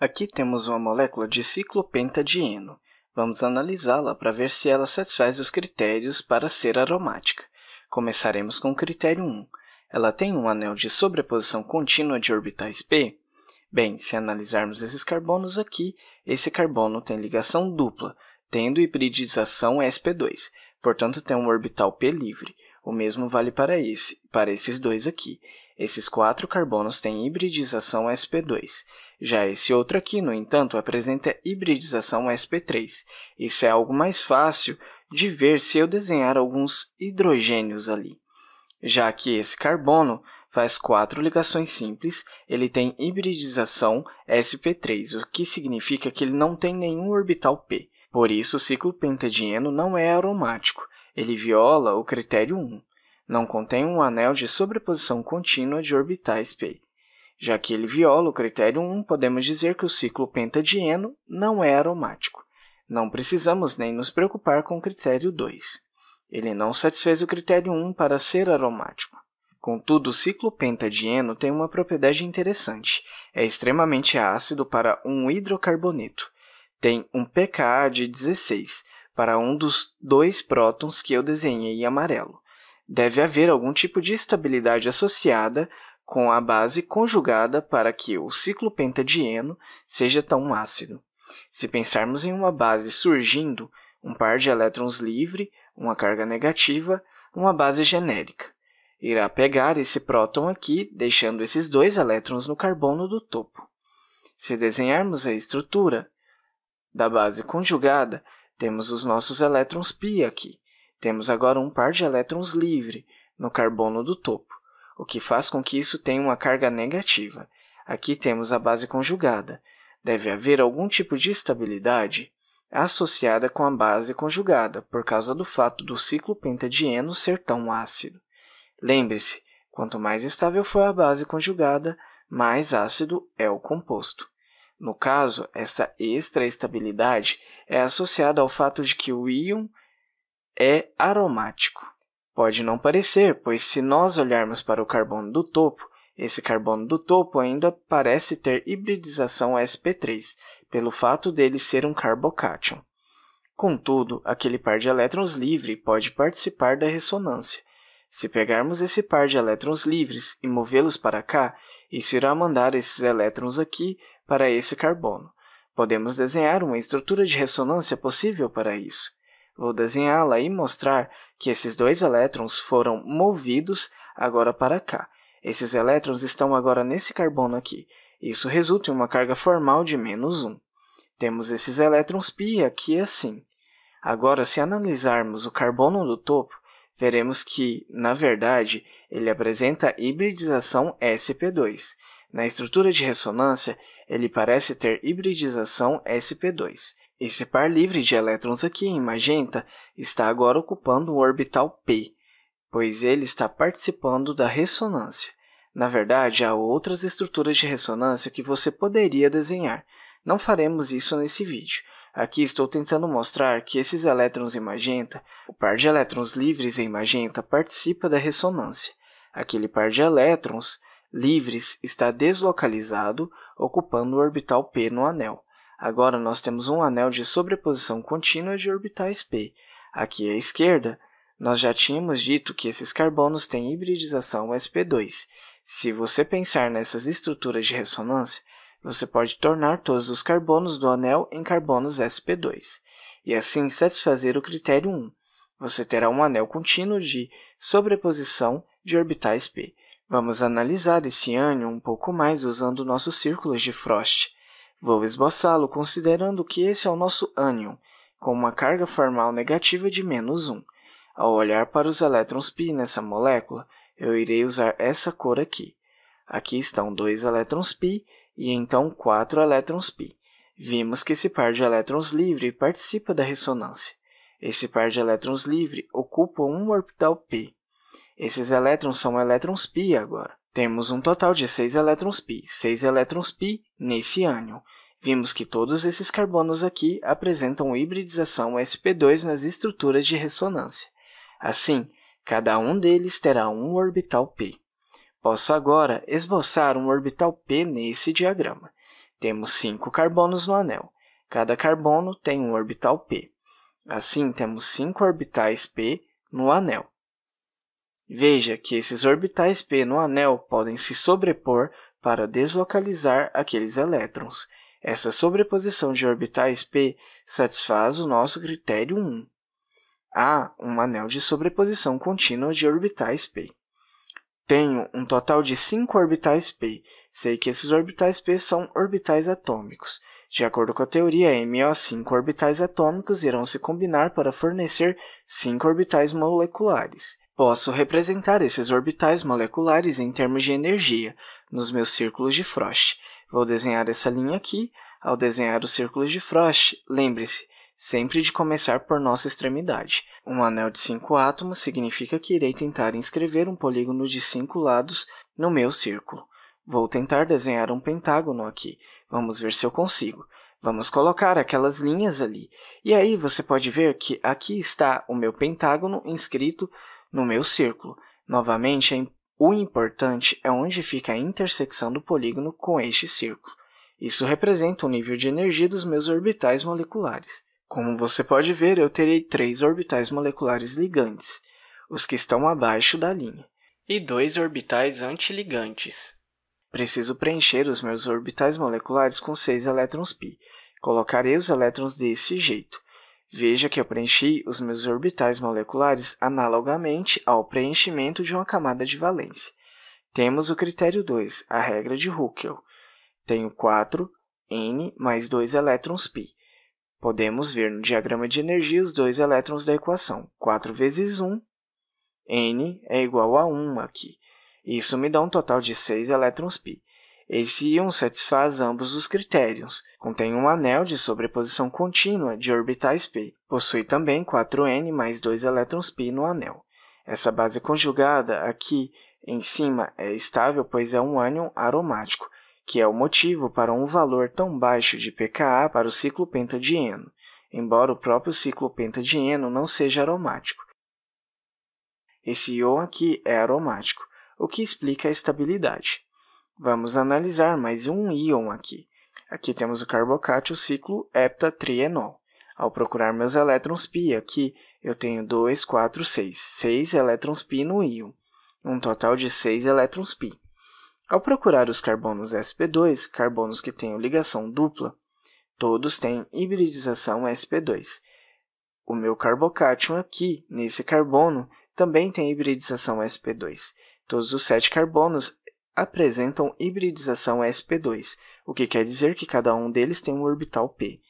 Aqui temos uma molécula de ciclopentadieno. Vamos analisá-la para ver se ela satisfaz os critérios para ser aromática. Começaremos com o critério 1. Ela tem um anel de sobreposição contínua de orbitais p? Bem, se analisarmos esses carbonos aqui, esse carbono tem ligação dupla, tendo hibridização sp2, portanto tem um orbital p livre. O mesmo vale para esse, para esses dois aqui. Esses quatro carbonos têm hibridização sp2. Já esse outro aqui, no entanto, apresenta hibridização sp3. Isso é algo mais fácil de ver se eu desenhar alguns hidrogênios ali. Já que esse carbono faz quatro ligações simples, ele tem hibridização sp3, o que significa que ele não tem nenhum orbital p. Por isso, o ciclo pentadieno não é aromático, ele viola o critério 1. Não contém um anel de sobreposição contínua de orbitais p. Já que ele viola o critério 1, podemos dizer que o ciclo pentadieno não é aromático. Não precisamos nem nos preocupar com o critério 2. Ele não satisfez o critério 1 para ser aromático. Contudo, o ciclo pentadieno tem uma propriedade interessante. É extremamente ácido para um hidrocarboneto. Tem um pKa de 16 para um dos dois prótons que eu desenhei em amarelo. Deve haver algum tipo de estabilidade associada com a base conjugada para que o ciclo pentadieno seja tão ácido. Se pensarmos em uma base surgindo, um par de elétrons livre, uma carga negativa, uma base genérica. Irá pegar esse próton aqui, deixando esses dois elétrons no carbono do topo. Se desenharmos a estrutura da base conjugada, temos os nossos elétrons π aqui. Temos agora um par de elétrons livre no carbono do topo o que faz com que isso tenha uma carga negativa. Aqui temos a base conjugada. Deve haver algum tipo de estabilidade associada com a base conjugada, por causa do fato do ciclo pentadieno ser tão ácido. Lembre-se, quanto mais estável for a base conjugada, mais ácido é o composto. No caso, essa extraestabilidade é associada ao fato de que o íon é aromático. Pode não parecer, pois se nós olharmos para o carbono do topo, esse carbono do topo ainda parece ter hibridização sp3, pelo fato dele ser um carbocátion. Contudo, aquele par de elétrons livre pode participar da ressonância. Se pegarmos esse par de elétrons livres e movê-los para cá, isso irá mandar esses elétrons aqui para esse carbono. Podemos desenhar uma estrutura de ressonância possível para isso. Vou desenhá-la e mostrar que esses dois elétrons foram movidos agora para cá. Esses elétrons estão agora nesse carbono aqui. Isso resulta em uma carga formal de menos 1. Temos esses elétrons π aqui assim. Agora, se analisarmos o carbono do topo, veremos que, na verdade, ele apresenta hibridização sp2. Na estrutura de ressonância, ele parece ter hibridização sp2. Esse par livre de elétrons aqui em magenta está agora ocupando o orbital p, pois ele está participando da ressonância. Na verdade, há outras estruturas de ressonância que você poderia desenhar. Não faremos isso nesse vídeo. Aqui estou tentando mostrar que esses elétrons em magenta, o par de elétrons livres em magenta participa da ressonância. Aquele par de elétrons livres está deslocalizado, ocupando o orbital p no anel. Agora nós temos um anel de sobreposição contínua de orbitais p. Aqui à esquerda, nós já tínhamos dito que esses carbonos têm hibridização sp2. Se você pensar nessas estruturas de ressonância, você pode tornar todos os carbonos do anel em carbonos sp2, e assim satisfazer o critério 1. Você terá um anel contínuo de sobreposição de orbitais p. Vamos analisar esse ânion um pouco mais usando nossos círculos de Frost. Vou esboçá-lo considerando que esse é o nosso ânion, com uma carga formal negativa de menos 1. Ao olhar para os elétrons π nessa molécula, eu irei usar essa cor aqui. Aqui estão dois elétrons π e então quatro elétrons π. Vimos que esse par de elétrons livre participa da ressonância. Esse par de elétrons livre ocupa um orbital p. Esses elétrons são elétrons π agora. Temos um total de 6 elétrons π, 6 elétrons π nesse ânion. Vimos que todos esses carbonos aqui apresentam hibridização sp nas estruturas de ressonância. Assim, cada um deles terá um orbital p. Posso agora esboçar um orbital p nesse diagrama. Temos cinco carbonos no anel. Cada carbono tem um orbital p. Assim, temos cinco orbitais p no anel. Veja que esses orbitais p no anel podem se sobrepor para deslocalizar aqueles elétrons. Essa sobreposição de orbitais p satisfaz o nosso critério 1. Há um anel de sobreposição contínua de orbitais p. Tenho um total de 5 orbitais p. Sei que esses orbitais p são orbitais atômicos. De acordo com a teoria MO, 5 orbitais atômicos irão se combinar para fornecer 5 orbitais moleculares. Posso representar esses orbitais moleculares em termos de energia, nos meus círculos de Frost. Vou desenhar essa linha aqui. Ao desenhar os círculos de Frost, lembre-se sempre de começar por nossa extremidade. Um anel de cinco átomos significa que irei tentar inscrever um polígono de cinco lados no meu círculo. Vou tentar desenhar um pentágono aqui. Vamos ver se eu consigo. Vamos colocar aquelas linhas ali. E aí você pode ver que aqui está o meu pentágono inscrito no meu círculo, novamente, é o importante é onde fica a intersecção do polígono com este círculo. Isso representa o nível de energia dos meus orbitais moleculares. Como você pode ver, eu terei três orbitais moleculares ligantes, os que estão abaixo da linha, e dois orbitais antiligantes. Preciso preencher os meus orbitais moleculares com seis elétrons π. Colocarei os elétrons desse jeito. Veja que eu preenchi os meus orbitais moleculares analogamente ao preenchimento de uma camada de valência. Temos o critério 2, a regra de Huckel. Tenho 4, N mais 2 elétrons π. Podemos ver no diagrama de energia os dois elétrons da equação. 4 vezes 1, N é igual a 1 aqui. Isso me dá um total de 6 elétrons π. Esse íon satisfaz ambos os critérios. Contém um anel de sobreposição contínua de orbitais p. Possui também 4n mais 2 elétrons p no anel. Essa base conjugada aqui em cima é estável, pois é um ânion aromático, que é o motivo para um valor tão baixo de pKa para o ciclo pentadieno, embora o próprio ciclo pentadieno não seja aromático. Esse íon aqui é aromático, o que explica a estabilidade. Vamos analisar mais um íon aqui. Aqui temos o carbocátio ciclo heptatrienol. Ao procurar meus elétrons π aqui, eu tenho 2, 4, 6. 6 elétrons π no íon, um total de 6 elétrons π. Ao procurar os carbonos sp2, carbonos que tenham ligação dupla, todos têm hibridização sp2. O meu carbocátion aqui, nesse carbono, também tem hibridização sp2. Todos os sete carbonos apresentam hibridização sp2, o que quer dizer que cada um deles tem um orbital p.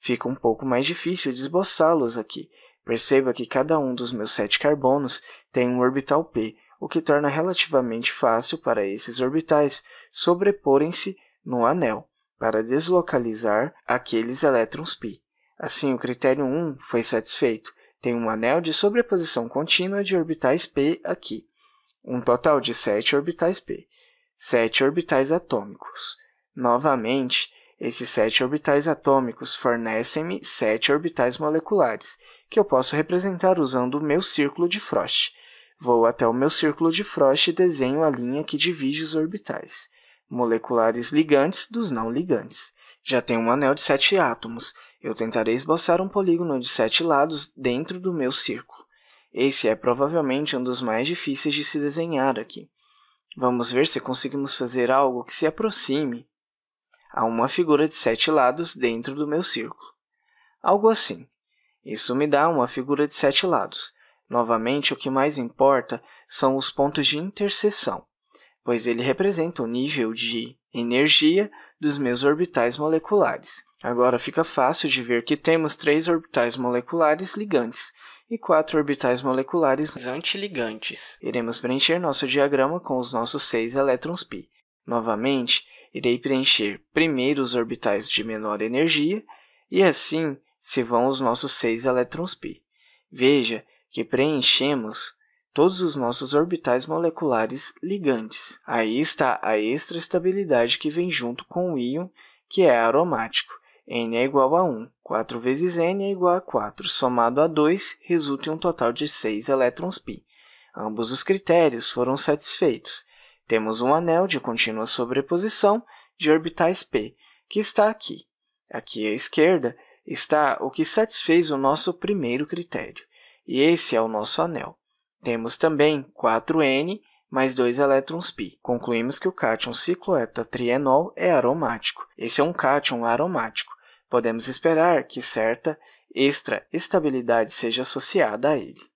Fica um pouco mais difícil desboçá-los aqui. Perceba que cada um dos meus sete carbonos tem um orbital p, o que torna relativamente fácil para esses orbitais sobreporem-se no anel, para deslocalizar aqueles elétrons π. Assim, o critério 1 foi satisfeito. Tem um anel de sobreposição contínua de orbitais p aqui, um total de sete orbitais p sete orbitais atômicos. Novamente, esses sete orbitais atômicos fornecem-me sete orbitais moleculares, que eu posso representar usando o meu círculo de Frost. Vou até o meu círculo de Frost e desenho a linha que divide os orbitais, moleculares ligantes dos não ligantes. Já tenho um anel de sete átomos. Eu tentarei esboçar um polígono de sete lados dentro do meu círculo. Esse é provavelmente um dos mais difíceis de se desenhar aqui. Vamos ver se conseguimos fazer algo que se aproxime a uma figura de sete lados dentro do meu círculo. Algo assim. Isso me dá uma figura de sete lados. Novamente, o que mais importa são os pontos de interseção, pois ele representa o nível de energia dos meus orbitais moleculares. Agora fica fácil de ver que temos três orbitais moleculares ligantes, e quatro orbitais moleculares antiligantes. Iremos preencher nosso diagrama com os nossos seis elétrons π. Novamente, irei preencher primeiro os orbitais de menor energia e assim se vão os nossos seis elétrons π. Veja que preenchemos todos os nossos orbitais moleculares ligantes. Aí está a extra estabilidade que vem junto com o íon, que é aromático. N é igual a 1. 4 vezes n é igual a 4, somado a 2, resulta em um total de 6 elétrons π. Ambos os critérios foram satisfeitos. Temos um anel de contínua sobreposição de orbitais p, que está aqui. Aqui à esquerda está o que satisfez o nosso primeiro critério, e esse é o nosso anel. Temos também 4n mais dois elétrons π. Concluímos que o cátion cicloheptatrienol é aromático. Esse é um cátion aromático podemos esperar que certa extra estabilidade seja associada a ele.